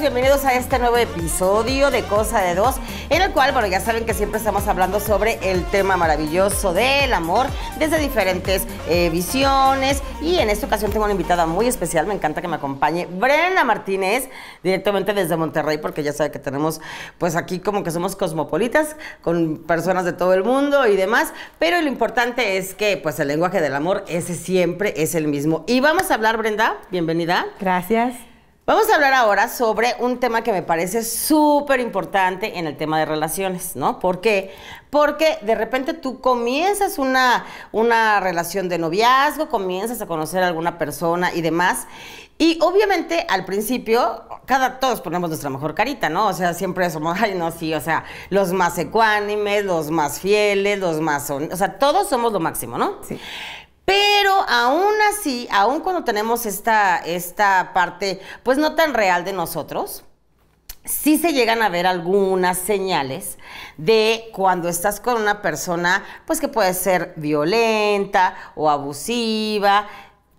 bienvenidos a este nuevo episodio de Cosa de Dos, en el cual, bueno, ya saben que siempre estamos hablando sobre el tema maravilloso del amor desde diferentes eh, visiones. Y en esta ocasión tengo una invitada muy especial, me encanta que me acompañe, Brenda Martínez, directamente desde Monterrey, porque ya sabe que tenemos, pues aquí como que somos cosmopolitas, con personas de todo el mundo y demás. Pero lo importante es que, pues, el lenguaje del amor, ese siempre es el mismo. Y vamos a hablar, Brenda, bienvenida. Gracias. Vamos a hablar ahora sobre un tema que me parece súper importante en el tema de relaciones, ¿no? ¿Por qué? Porque de repente tú comienzas una, una relación de noviazgo, comienzas a conocer a alguna persona y demás. Y obviamente al principio, cada todos ponemos nuestra mejor carita, ¿no? O sea, siempre somos, ay, no, sí, o sea, los más ecuánimes, los más fieles, los más... O sea, todos somos lo máximo, ¿no? Sí. Pero aún así, aún cuando tenemos esta, parte, pues no tan real de nosotros, sí se llegan a ver algunas señales de cuando estás con una persona, pues que puede ser violenta o abusiva,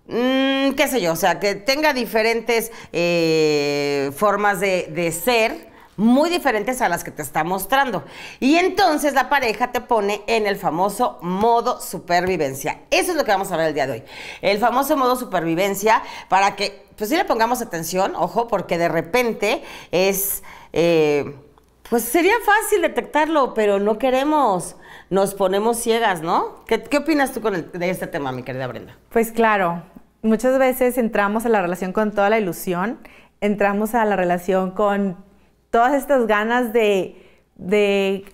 mm, qué sé yo, o sea, que tenga diferentes eh, formas de ser muy diferentes a las que te está mostrando. Y entonces la pareja te pone en el famoso modo supervivencia. Eso es lo que vamos a ver el día de hoy. El famoso modo supervivencia para que, pues sí le pongamos atención, ojo, porque de repente es, eh, pues sería fácil detectarlo, pero no queremos nos ponemos ciegas, ¿no? ¿Qué, opinas tú de este tema, mi querida Brenda? Pues claro, muchas veces entramos a la relación con toda la ilusión, entramos a la relación con todas estas ganas de,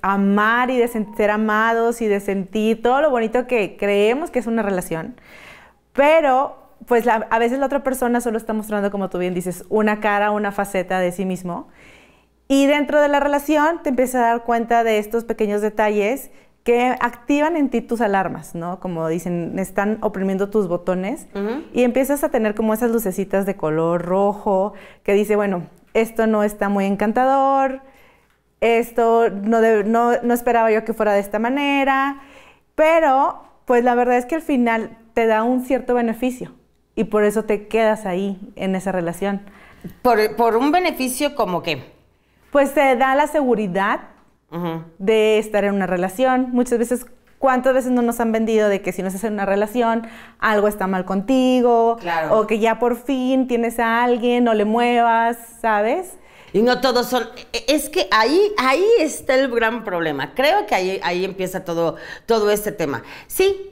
amar y de ser amados y de sentir todo lo bonito que creemos que es una relación. Pero pues a veces la otra persona solo está mostrando, como tú bien dices, una cara, una faceta de sí mismo. Y dentro de la relación te empiezas a dar cuenta de estos pequeños detalles que activan en ti tus alarmas, ¿no? Como dicen, están oprimiendo tus botones y empiezas a tener como esas lucecitas de color rojo que dice, bueno, esto no está muy encantador, esto no, no, esperaba yo que fuera de esta manera, pero pues la verdad es que al final te da un cierto beneficio y por eso te quedas ahí en esa relación. Por, un beneficio como qué? Pues te da la seguridad de estar en una relación. Muchas veces ¿Cuántas veces no nos han vendido de que si no estás una relación, algo está mal contigo? Claro. O que ya por fin tienes a alguien, no le muevas, ¿sabes? Y no todos son. E, e, es que ahí, ahí está el gran problema. Creo que ahí, ahí empieza todo, todo este tema. Sí,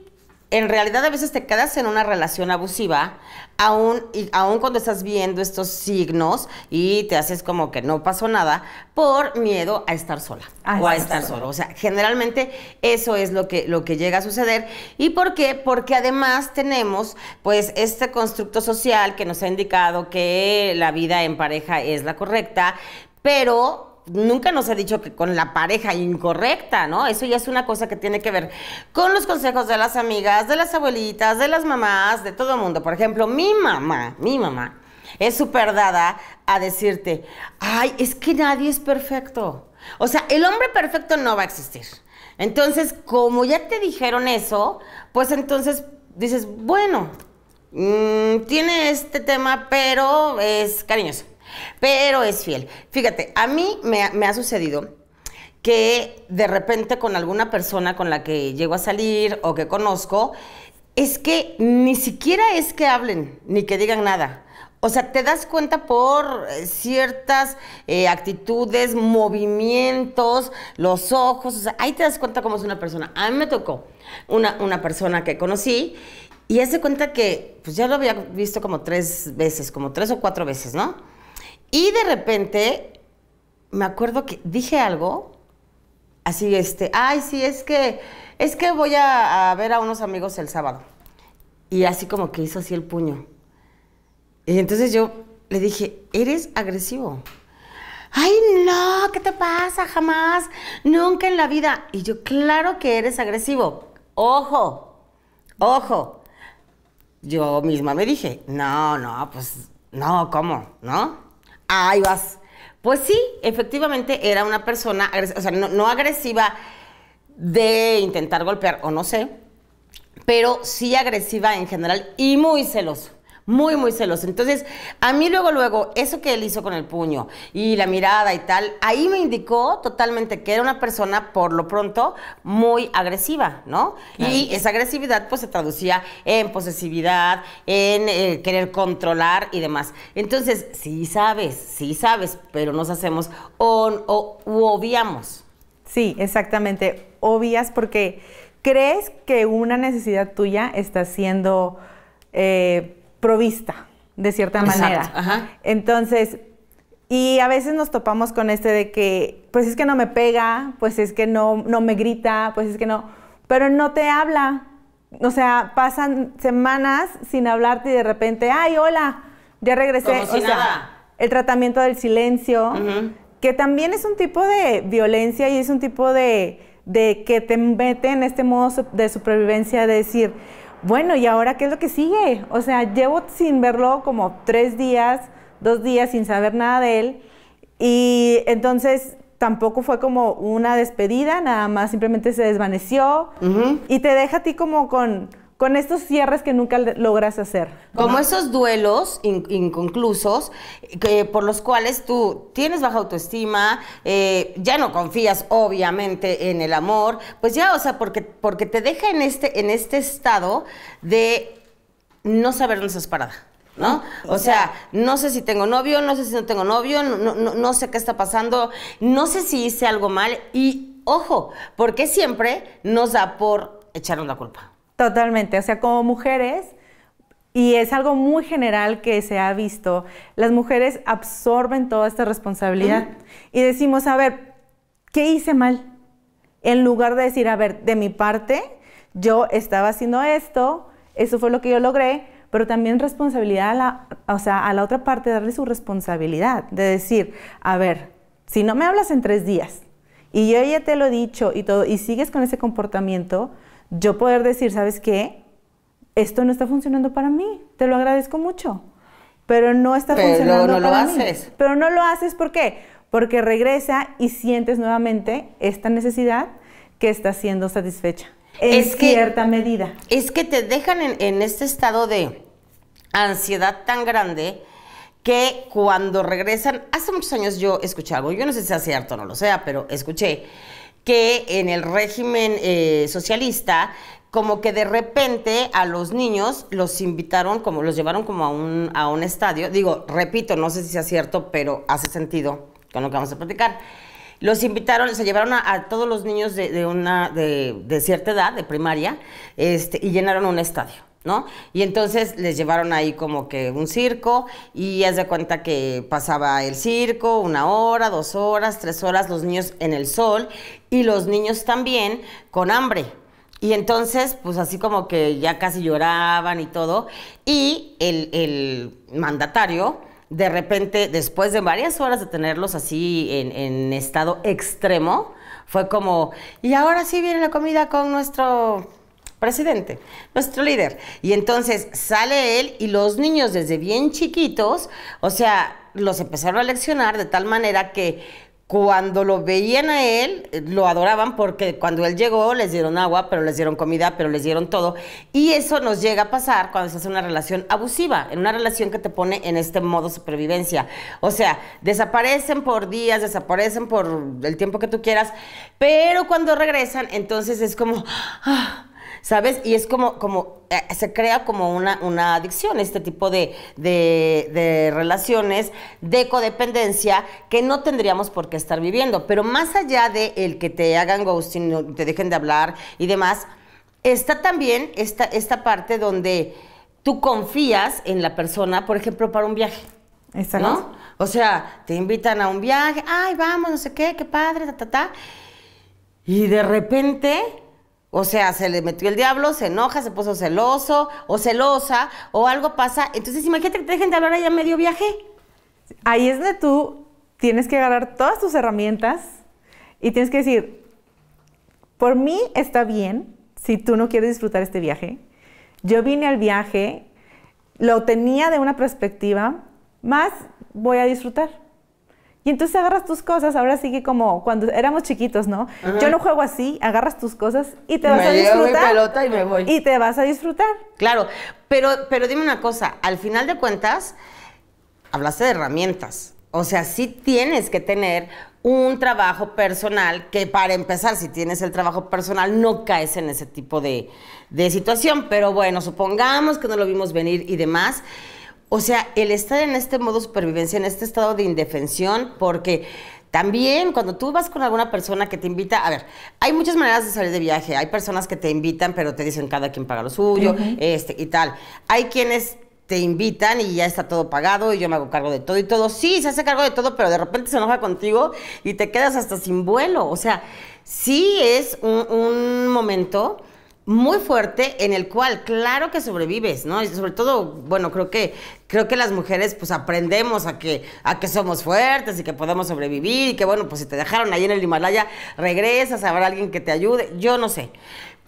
en realidad a veces te quedas en una relación abusiva, aún, y aún cuando estás viendo estos signos y te haces como que no pasó nada, por miedo a estar sola o a estar solo. O sea, generalmente eso es lo que, lo que llega a suceder. ¿Y por qué? Porque además tenemos pues este constructo social que nos ha indicado que la vida en pareja es la correcta, pero nunca nos ha dicho que con la pareja incorrecta, ¿no? Eso ya es una cosa que tiene que ver con los consejos de las amigas, de las abuelitas, de las mamás, de todo el mundo. Por ejemplo, mi mamá, mi mamá es súper dada a decirte, ay, es que nadie es perfecto. O sea, el hombre perfecto no va a existir. Entonces, como ya te dijeron eso, pues entonces dices, bueno, mm, tiene este tema, pero es cariñoso. Pero es fiel. Fíjate, a mí me, ha sucedido que de repente con alguna persona con la que llego a salir o que conozco, es que ni siquiera es que hablen ni que digan nada. O sea, te das cuenta por eh, ciertas eh, actitudes, movimientos, los ojos, o sea, ahí te das cuenta cómo es una persona. A mí me tocó una, una persona que conocí y hace cuenta que, pues ya lo había visto como tres veces, como tres o cuatro veces, ¿no? Y de repente, me acuerdo que dije algo, así, este, ay, sí, es que, es que voy a, a ver a unos amigos el sábado. Y así como que hizo así el puño. Y entonces yo le dije, eres agresivo. Ay, no, ¿qué te pasa? Jamás, nunca en la vida. Y yo, claro que eres agresivo. Ojo, ojo. Yo misma me dije, no, no, pues, no, ¿cómo? ¿No? ahí vas. Pues sí, efectivamente era una persona, o sea, no, no agresiva de intentar golpear o no sé, pero sí agresiva en general y muy celoso muy, muy celoso. Entonces, a mí luego, luego, eso que él hizo con el puño y la mirada y tal, ahí me indicó totalmente que era una persona, por lo pronto, muy agresiva, ¿no? Y esa agresividad, pues, se traducía en posesividad, en eh, querer controlar y demás. Entonces, sí sabes, sí sabes, pero nos hacemos o, o obviamos. Sí, exactamente. Obvias porque crees que una necesidad tuya está siendo... Eh, provista, de cierta manera. Entonces, y a veces nos topamos con este de que, pues es que no me pega, pues es que no, no me grita, pues es que no, pero no te habla. O sea, pasan semanas sin hablarte y de repente, ay, hola, ya regresé. el tratamiento del silencio, que también es un tipo de violencia y es un tipo de, de que te mete en este modo de supervivencia de decir, bueno, ¿y ahora qué es lo que sigue? O sea, llevo sin verlo como tres días, dos días sin saber nada de él. Y entonces tampoco fue como una despedida, nada más simplemente se desvaneció y te deja a ti como con, con estos cierres que nunca logras hacer. Como esos duelos inconclusos que, por los cuales tú tienes baja autoestima, eh, ya no confías obviamente en el amor, pues ya, o sea, porque, porque te deja en este, en este estado de no saber dónde estás parada. ¿no? Ah, o, sea, no sé si tengo novio, no sé si no tengo novio, no, no sé qué está pasando, no sé si hice algo mal y ojo, porque siempre nos da por echarnos la culpa. Totalmente, o sea, como mujeres, y es algo muy general que se ha visto, las mujeres absorben toda esta responsabilidad y decimos, a ver, ¿qué hice mal? En lugar de decir, a ver, de mi parte, yo estaba haciendo esto, eso fue lo que yo logré, pero también responsabilidad a la, o sea, a la otra parte, darle su responsabilidad, de decir, a ver, si no me hablas en tres días y yo ya te lo he dicho y todo, y sigues con ese comportamiento, yo poder decir, ¿sabes qué? Esto no está funcionando para mí, te lo agradezco mucho, pero no está funcionando para mí. pero no lo Haces. Pero no lo haces, ¿por qué? Porque regresa y sientes nuevamente esta necesidad que está siendo satisfecha en cierta medida. Es que te dejan en, en este estado de ansiedad tan grande que cuando regresan, hace muchos años yo escuché algo, yo no sé si sea cierto o no lo sea, pero escuché que en el régimen eh, socialista como que de repente a los niños los invitaron, como los llevaron como a un, a un estadio. Digo, repito, no sé si sea cierto, pero hace sentido con lo que vamos a platicar. Los invitaron, se llevaron a, todos los niños de, de una, de, de, cierta edad, de primaria, este, y llenaron un estadio. ¿no? Y entonces les llevaron ahí como que un circo y haz de cuenta que pasaba el circo una hora, dos horas, tres horas, los niños en el sol y los niños también con hambre. Y entonces, pues así como que ya casi lloraban y todo. Y el, mandatario, de repente, después de varias horas de tenerlos así en, en estado extremo, fue como, y ahora sí viene la comida con nuestro presidente, nuestro líder. Y entonces sale él y los niños desde bien chiquitos, o sea, los empezaron a leccionar de tal manera que cuando lo veían a él, lo adoraban porque cuando él llegó les dieron agua, pero les dieron comida, pero les dieron todo. Y eso nos llega a pasar cuando se hace una relación abusiva, en una relación que te pone en este modo supervivencia. O sea, desaparecen por días, desaparecen por el tiempo que tú quieras, pero cuando regresan, entonces es como... Ah, ¿sabes? Y es como, como eh, se crea como una, una adicción, este tipo de, de, relaciones de codependencia que no tendríamos por qué estar viviendo. Pero más allá de el que te hagan ghosting, te dejen de hablar y demás, está también esta, esta parte donde tú confías en la persona, por ejemplo, para un viaje. Exacto. ¿no? O sea, te invitan a un viaje, ay, vamos, no sé qué, qué padre, ta, ta, ta. Y de repente o sea, se le metió el diablo, se enoja, se puso celoso o celosa o algo pasa. Entonces, imagínate que te dejen de hablar allá medio viaje. Ahí es donde tú tienes que agarrar todas tus herramientas y tienes que decir, por mí está bien si tú no quieres disfrutar este viaje. Yo vine al viaje, lo tenía de una perspectiva, más voy a disfrutar. Y entonces agarras tus cosas, ahora sí que como cuando éramos chiquitos, ¿no? Yo no juego así, agarras tus cosas y te vas a disfrutar. Mi pelota y me voy. Y te vas a disfrutar. Claro, pero, pero dime una cosa, al final de cuentas, hablaste de herramientas. O sea, sí tienes que tener un trabajo personal que para empezar, si tienes el trabajo personal, no caes en ese tipo de, de situación. Pero bueno, supongamos que no lo vimos venir y demás. O sea, el estar en este modo de supervivencia, en este estado de indefensión, porque también cuando tú vas con alguna persona que te invita, a ver, hay muchas maneras de salir de viaje. Hay personas que te invitan, pero te dicen cada quien paga lo suyo, este y tal. Hay quienes te invitan y ya está todo pagado y yo me hago cargo de todo y todo. Sí, se hace cargo de todo, pero de repente se enoja contigo y te quedas hasta sin vuelo. O sea, sí es un momento muy fuerte en el cual claro que sobrevives, ¿no? Y sobre todo, bueno, creo que creo que las mujeres pues aprendemos a que a que somos fuertes y que podemos sobrevivir y que bueno, pues si te dejaron ahí en el Himalaya, regresas, habrá alguien que te ayude, yo no sé.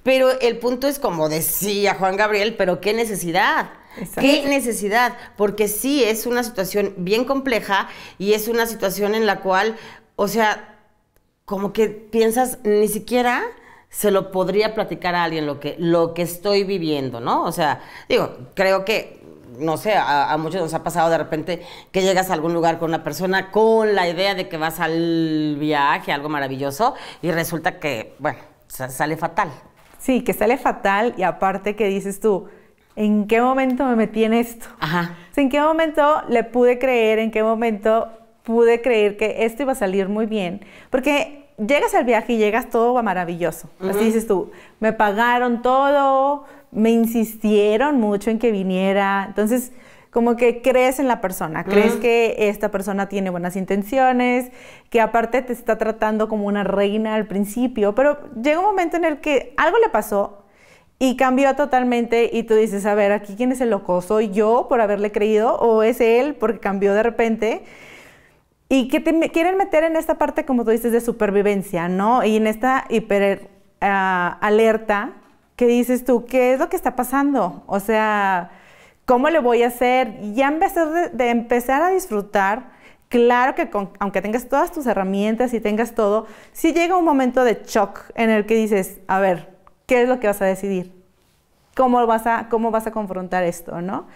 Pero el punto es como decía Juan Gabriel, pero qué necesidad. ¿Qué necesidad? Porque sí es una situación bien compleja y es una situación en la cual, o sea, como que piensas ni siquiera se lo podría platicar a alguien lo que, lo que estoy viviendo, ¿no? O sea, digo, creo que no sé, a, muchos nos ha pasado de repente que llegas a algún lugar con una persona con la idea de que vas al viaje, algo maravilloso, y resulta que, bueno, sale fatal. Sí, que sale fatal y aparte que dices tú, ¿en qué momento me metí en esto? Ajá. ¿En qué momento le pude creer? ¿En qué momento pude creer que esto iba a salir muy bien? Porque llegas al viaje y llegas todo maravilloso. Así dices tú, me pagaron todo, me insistieron mucho en que viniera. Entonces, como que crees en la persona, crees que esta persona tiene buenas intenciones, que aparte te está tratando como una reina al principio, pero llega un momento en el que algo le pasó y cambió totalmente y tú dices, a ver, aquí quién es el loco, soy yo por haberle creído o es él porque cambió de repente y que te quieren meter en esta parte, como tú dices, de supervivencia, ¿no? Y en esta hiper eh, alerta que dices tú, ¿qué es lo que está pasando? O sea, ¿cómo le voy a hacer? Ya en de, de empezar a disfrutar. Claro que aunque tengas todas tus herramientas y tengas todo, si sí llega un momento de shock en el que dices, a ver, ¿qué es lo que vas a decidir? ¿Cómo vas a, cómo vas a confrontar esto, no?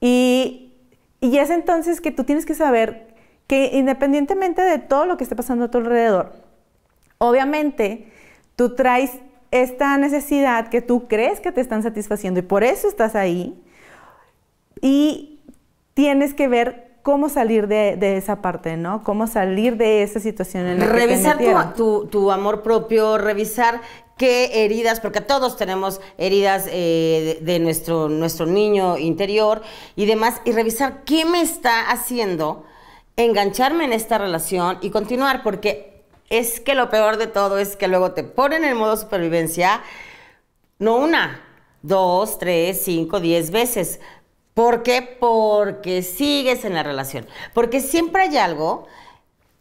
Y, y es entonces que tú tienes que saber que independientemente de todo lo que esté pasando a tu alrededor, obviamente tú traes esta necesidad que tú crees que te están satisfaciendo y por eso estás ahí y tienes que ver cómo salir de, esa parte, ¿no? Cómo salir de esa situación en la revisar que Revisar tu, tu, tu amor propio, revisar qué heridas, porque todos tenemos heridas eh, de, nuestro, nuestro niño interior y demás, y revisar qué me está haciendo engancharme en esta relación y continuar, porque es que lo peor de todo es que luego te ponen en modo supervivencia, no una, dos, tres, cinco, diez veces. ¿Por qué? Porque sigues en la relación. Porque siempre hay algo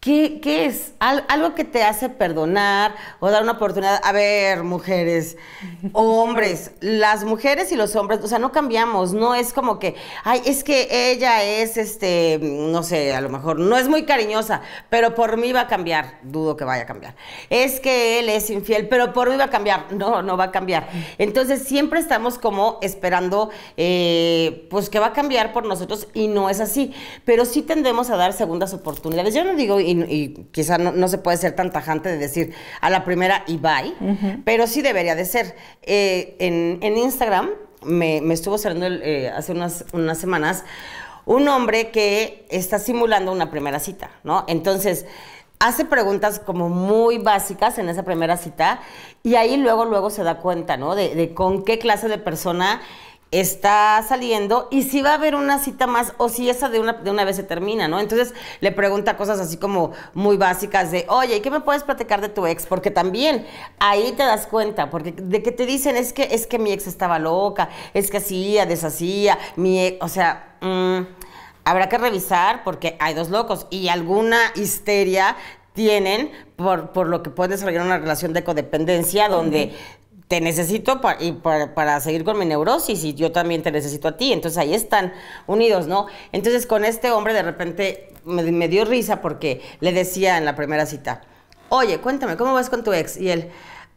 ¿Qué, es? algo que te hace perdonar o dar una oportunidad. A ver, mujeres, hombres, las mujeres y los hombres, o sea, no cambiamos, no es como que, ay, es que ella es, este, no sé, a lo mejor no es muy cariñosa, pero por mí va a cambiar, dudo que vaya a cambiar. Es que él es infiel, pero por mí va a cambiar, no, no va a cambiar. Entonces siempre estamos como esperando, eh, pues que va a cambiar por nosotros y no es así, pero sí tendemos a dar segundas oportunidades. Yo no digo y, quizá no, se puede ser tan tajante de decir a la primera y bye, pero sí debería de ser. Eh, en, Instagram me, estuvo saliendo eh, hace unas, unas semanas un hombre que está simulando una primera cita, ¿no? Entonces hace preguntas como muy básicas en esa primera cita y ahí luego, luego se da cuenta, ¿no? de con qué clase de persona está saliendo y si va a haber una cita más o si esa de una, de una vez se termina, ¿no? Entonces le pregunta cosas así como muy básicas de, oye, ¿y qué me puedes platicar de tu ex? Porque también ahí te das cuenta, porque de que te dicen es que, es que mi ex estaba loca, es que hacía, deshacía, mi ex, o sea, mm, habrá que revisar porque hay dos locos y alguna histeria tienen por, por lo que puede desarrollar una relación de codependencia donde te necesito para, y para, seguir con mi neurosis y yo también te necesito a ti. Entonces ahí están unidos, ¿no? Entonces con este hombre de repente me dio risa porque le decía en la primera cita, oye, cuéntame, ¿cómo vas con tu ex? Y él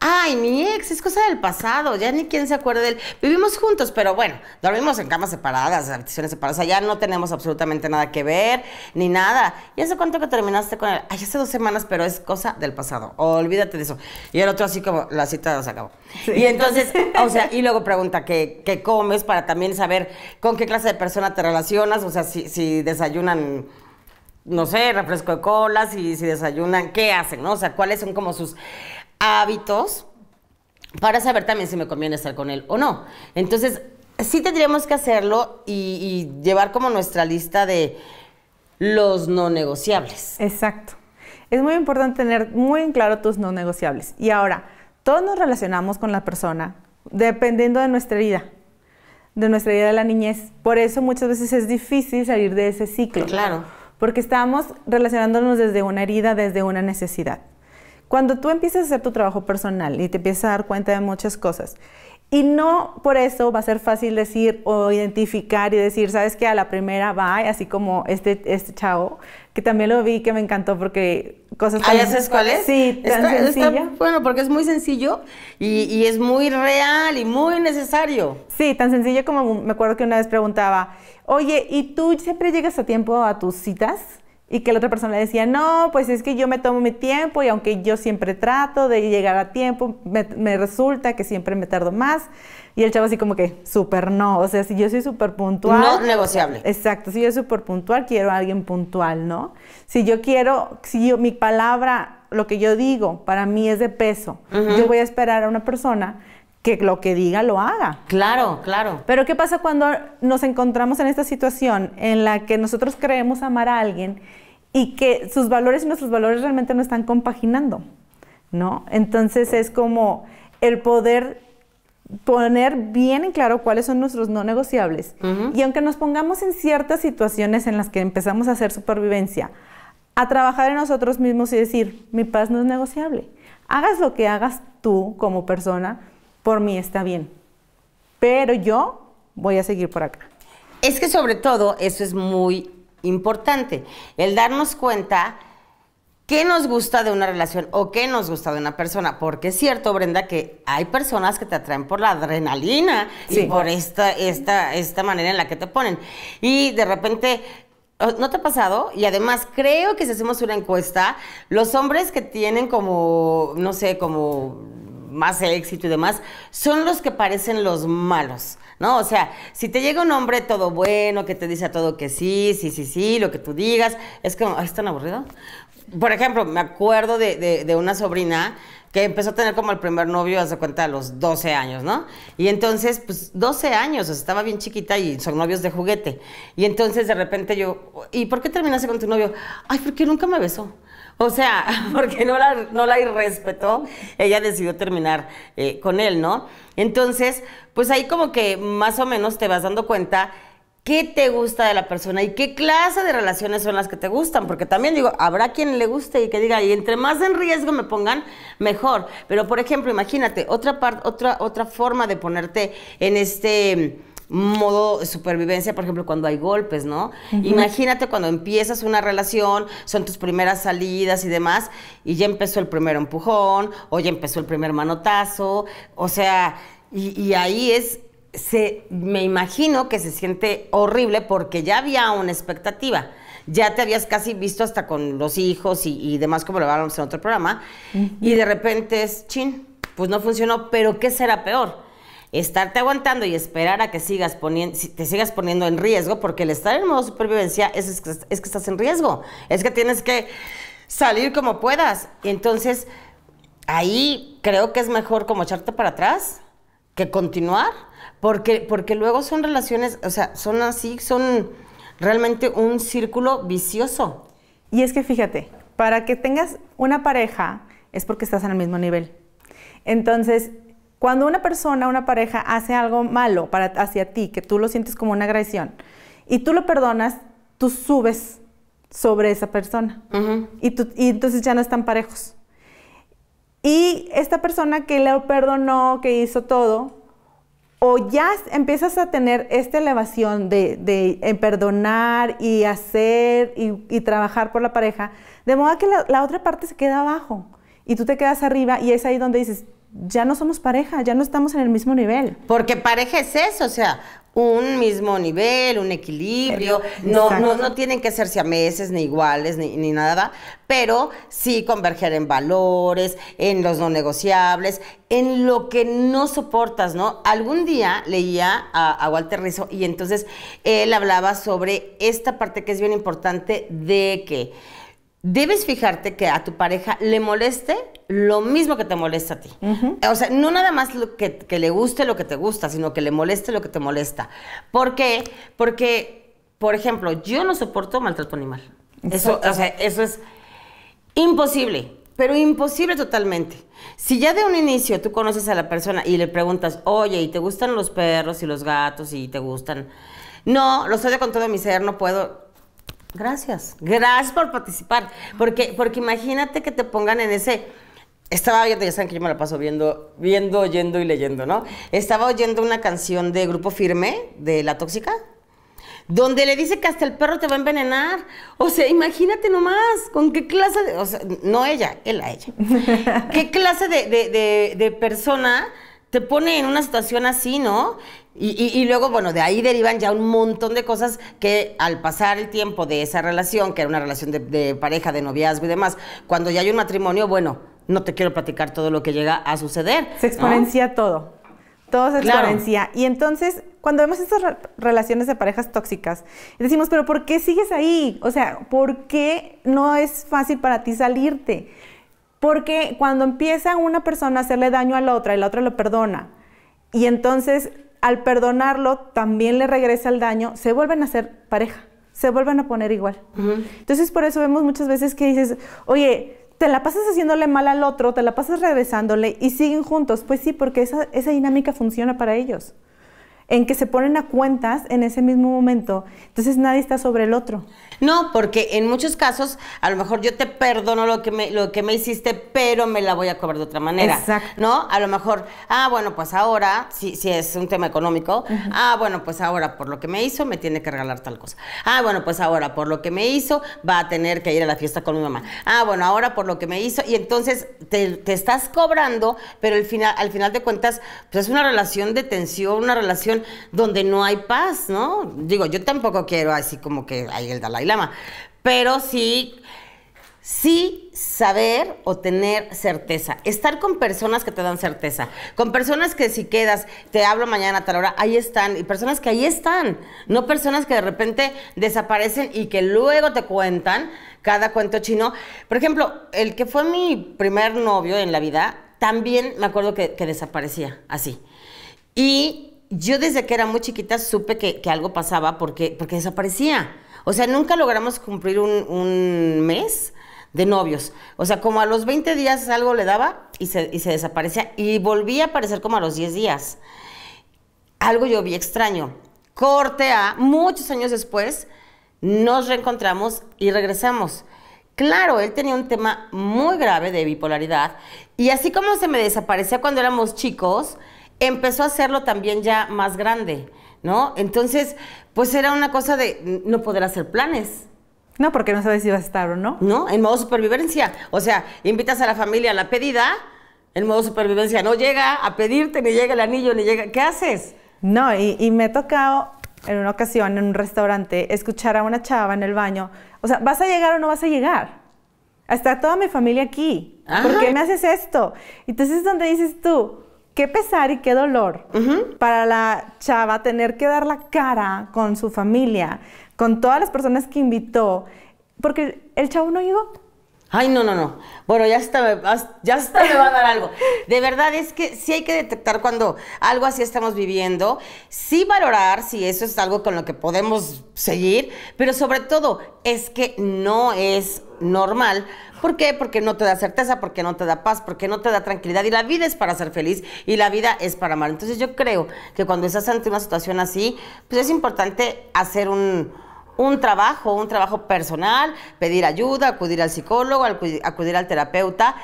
Ay, mi ex, es cosa del pasado, ya ni quién se acuerda de él. Vivimos juntos, pero bueno, dormimos en camas separadas, habitaciones separadas, o sea, ya no tenemos absolutamente nada que ver, ni nada. ¿Y hace cuánto que terminaste con él? Ay, hace dos semanas, pero es cosa del pasado, olvídate de eso. Y el otro así como, la cita se acabó. Y entonces, o sea, y luego pregunta qué, qué comes para también saber con qué clase de persona te relacionas, o sea, si, si desayunan no sé, refresco de colas y si desayunan, ¿qué hacen? ¿No? O sea, ¿cuáles son como sus hábitos para saber también si me conviene estar con él o no. Entonces, sí tendríamos que hacerlo y, llevar como nuestra lista de los no negociables. Exacto. Es muy importante tener muy en claro tus no negociables. Y ahora, todos nos relacionamos con la persona dependiendo de nuestra herida, de nuestra herida de la niñez. Por eso muchas veces es difícil salir de ese ciclo. Claro. Porque estamos relacionándonos desde una herida, desde una necesidad. Cuando tú empiezas a hacer tu trabajo personal y te empiezas a dar cuenta de muchas cosas, y no por eso va a ser fácil decir o identificar y decir, sabes que a la primera va, así como este, este chavo, que también lo vi, que me encantó porque cosas ah, tan... ¿Ah, Sí, tan sencilla. bueno, porque es muy sencillo y, y, es muy real y muy necesario. Sí, tan sencillo como me acuerdo que una vez preguntaba, oye, ¿y tú siempre llegas a tiempo a tus citas? y que la otra persona le decía, no, pues es que yo me tomo mi tiempo y aunque yo siempre trato de llegar a tiempo, me, resulta que siempre me tardo más. Y el chavo así como que, súper no, o sea, si yo soy súper puntual. No negociable. Exacto, si yo soy súper puntual, quiero a alguien puntual, ¿no? Si yo quiero, si yo, mi palabra, lo que yo digo, para mí es de peso, yo voy a esperar a una persona que lo que diga lo haga. Claro, claro. Pero ¿qué pasa cuando nos encontramos en esta situación en la que nosotros creemos amar a alguien y que sus valores y nuestros valores realmente no están compaginando? ¿No? Entonces es como el poder poner bien en claro cuáles son nuestros no negociables. Y aunque nos pongamos en ciertas situaciones en las que empezamos a hacer supervivencia, a trabajar en nosotros mismos y decir, mi paz no es negociable. Hagas lo que hagas tú como persona, por mí está bien, pero yo voy a seguir por acá. Es que sobre todo eso es muy importante, el darnos cuenta qué nos gusta de una relación o qué nos gusta de una persona, porque es cierto, Brenda, que hay personas que te atraen por la adrenalina y por esta, esta, esta manera en la que te ponen. Y de repente ¿No te ha pasado? Y además creo que si hacemos una encuesta, los hombres que tienen como, no sé, como más éxito y demás, son los que parecen los malos, ¿no? O sea, si te llega un hombre todo bueno, que te dice a todo que sí, sí, sí, sí, lo que tú digas, es como, ay, es tan aburrido. Por ejemplo, me acuerdo de, una sobrina que empezó a tener como el primer novio, hace cuenta, a los 12 años, ¿no? Y entonces, pues 12 años, estaba bien chiquita y son novios de juguete. Y entonces de repente yo, ¿y por qué terminaste con tu novio? Ay, porque nunca me besó. O sea, porque no la, no la irrespetó, ella decidió terminar eh, con él, ¿no? Entonces, pues ahí como que más o menos te vas dando cuenta qué te gusta de la persona y qué clase de relaciones son las que te gustan, porque también digo, habrá quien le guste y que diga, y entre más en riesgo me pongan, mejor. Pero por ejemplo, imagínate, otra parte, otra, otra forma de ponerte en este modo supervivencia, por ejemplo, cuando hay golpes, ¿no? Imagínate cuando empiezas una relación, son tus primeras salidas y demás, y ya empezó el primer empujón, o ya empezó el primer manotazo, o sea, y, ahí es se, me imagino que se siente horrible porque ya había una expectativa. Ya te habías casi visto hasta con los hijos y, demás, como lo hablábamos en otro programa. Y de repente es, chin, pues no funcionó, pero ¿qué será peor? estarte aguantando y esperar a que sigas poniendo, te sigas poniendo en riesgo, porque el estar en modo supervivencia es, es, que, estás en riesgo, es que tienes que salir como puedas. Entonces, ahí creo que es mejor como echarte para atrás que continuar, porque, porque luego son relaciones, o sea, son así, son realmente un círculo vicioso. Y es que fíjate, para que tengas una pareja es porque estás en el mismo nivel. Entonces, cuando una persona, una pareja hace algo malo para, hacia ti, que tú lo sientes como una agresión, y tú lo perdonas, tú subes sobre esa persona. y, tú, y entonces ya no están parejos. Y esta persona que le perdonó, que hizo todo, o ya empiezas a tener esta elevación de, perdonar y hacer y, trabajar por la pareja, de modo que la, otra parte se queda abajo y tú te quedas arriba y es ahí donde dices, ya no somos pareja, ya no estamos en el mismo nivel. Porque pareja es eso, o sea, un mismo nivel, un equilibrio, no, no, tienen que ser siameses ni iguales ni, nada, pero sí converger en valores, en los no negociables, en lo que no soportas, ¿no? Algún día leía a, a Walter Rizzo y entonces él hablaba sobre esta parte que es bien importante de que debes fijarte que a tu pareja le moleste lo mismo que te molesta a ti. O sea, no nada más que, le guste lo que te gusta, sino que le moleste lo que te molesta. ¿Por qué? Porque, por ejemplo, yo no soporto maltrato animal. Eso, o sea, eso es imposible, pero imposible totalmente. Si ya de un inicio tú conoces a la persona y le preguntas, oye, ¿y te gustan los perros y los gatos y te gustan? No, los odio con todo mi ser, no puedo Gracias. Gracias por participar. Porque, porque imagínate que te pongan en ese. Estaba oyendo, ya saben que yo me la paso viendo, viendo, oyendo y leyendo, ¿no? Estaba oyendo una canción de Grupo Firme, de La Tóxica, donde le dice que hasta el perro te va a envenenar. O sea, imagínate nomás, con qué clase de. O sea, no ella, él a ella. ¿Qué clase de persona te pone en una situación así, ¿no? Y, luego, bueno, de ahí derivan ya un montón de cosas que al pasar el tiempo de esa relación, que era una relación de, pareja, de noviazgo y demás, cuando ya hay un matrimonio, bueno, no te quiero platicar todo lo que llega a suceder. Se exponencia todo. Todo se exponencia. Y entonces, cuando vemos estas relaciones de parejas tóxicas, decimos, pero ¿por qué sigues ahí? O sea, ¿por qué no es fácil para ti salirte? Porque cuando empieza una persona a hacerle daño a la otra y la otra lo perdona, y entonces al perdonarlo también le regresa el daño, se vuelven a ser pareja, se vuelven a poner igual. Entonces por eso vemos muchas veces que dices, oye, te la pasas haciéndole mal al otro, te la pasas regresándole y siguen juntos. Pues sí, porque esa, esa dinámica funciona para ellos en que se ponen a cuentas en ese mismo momento. Entonces nadie está sobre el otro. No, porque en muchos casos, a lo mejor yo te perdono lo que me, lo que me hiciste, pero me la voy a cobrar de otra manera. Exacto. ¿No? A lo mejor, ah, bueno, pues ahora, si, si es un tema económico, ah, bueno, pues ahora por lo que me hizo me tiene que regalar tal cosa. Ah, bueno, pues ahora por lo que me hizo va a tener que ir a la fiesta con mi mamá. Ah, bueno, ahora por lo que me hizo. Y entonces te, estás cobrando, pero final, al final de cuentas, pues es una relación de tensión, una relación donde no hay paz, ¿no? Digo, yo tampoco quiero así como que hay el Dalai pero sí, sí saber o tener certeza. Estar con personas que te dan certeza, con personas que si quedas, te hablo mañana a tal hora, ahí están, y personas que ahí están, no personas que de repente desaparecen y que luego te cuentan cada cuento chino. Por ejemplo, el que fue mi primer novio en la vida, también me acuerdo que, desaparecía, así. Y yo desde que era muy chiquita supe que, que algo pasaba porque, porque desaparecía. O sea, nunca logramos cumplir un, mes de novios. O sea, como a los 20 días algo le daba y se, desaparecía y volvía a aparecer como a los 10 días. Algo yo vi extraño. Corte a muchos años después, nos reencontramos y regresamos. Claro, él tenía un tema muy grave de bipolaridad y así como se me desaparecía cuando éramos chicos, empezó a hacerlo también ya más grande. ¿no? Entonces, pues era una cosa de no poder hacer planes. No, porque no sabes si vas a estar o no. No, en modo supervivencia. O sea, invitas a la familia a la pedida, en modo supervivencia no llega a pedirte, ni llega el anillo, ni llega... ¿Qué haces? No, y, me ha tocado en una ocasión en un restaurante escuchar a una chava en el baño, o sea, ¿vas a llegar o no vas a llegar? Está toda mi familia aquí. ¿Por qué me haces esto? Entonces es donde dices tú, qué pesar y qué dolor para la chava tener que dar la cara con su familia, con todas las personas que invitó, porque el chavo no llegó. Ay, no, no, no. Bueno, ya está ya está me va a dar algo. De verdad es que sí hay que detectar cuando algo así estamos viviendo, sí valorar si eso es algo con lo que podemos seguir, pero sobre todo es que no es normal. ¿Por qué? Porque no te da certeza, porque no te da paz, porque no te da tranquilidad y la vida es para ser feliz y la vida es para amar. Entonces yo creo que cuando estás ante una situación así, pues es importante hacer un un trabajo, un trabajo personal, pedir ayuda, acudir al psicólogo, acudir al terapeuta.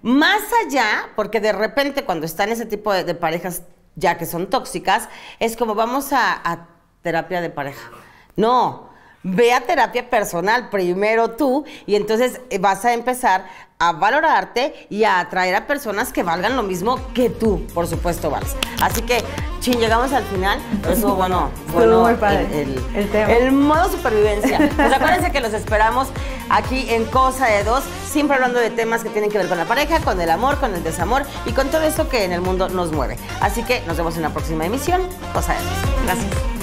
Más allá, porque de repente cuando están ese tipo de, parejas, ya que son tóxicas, es como vamos a, terapia de pareja. No, ve a terapia personal primero tú y entonces eh, vas a empezar a valorarte y a atraer a personas que valgan lo mismo que tú, por supuesto, Vals. Así que Chin, llegamos al final. Eso, bueno, bueno El, el, tema. el, modo supervivencia. Pues acuérdense que los esperamos aquí en Cosa de Dos, siempre hablando de temas que tienen que ver con la pareja, con el amor, con el desamor y con todo esto que en el mundo nos mueve. Así que nos vemos en la próxima emisión. Cosa de Dos. Gracias.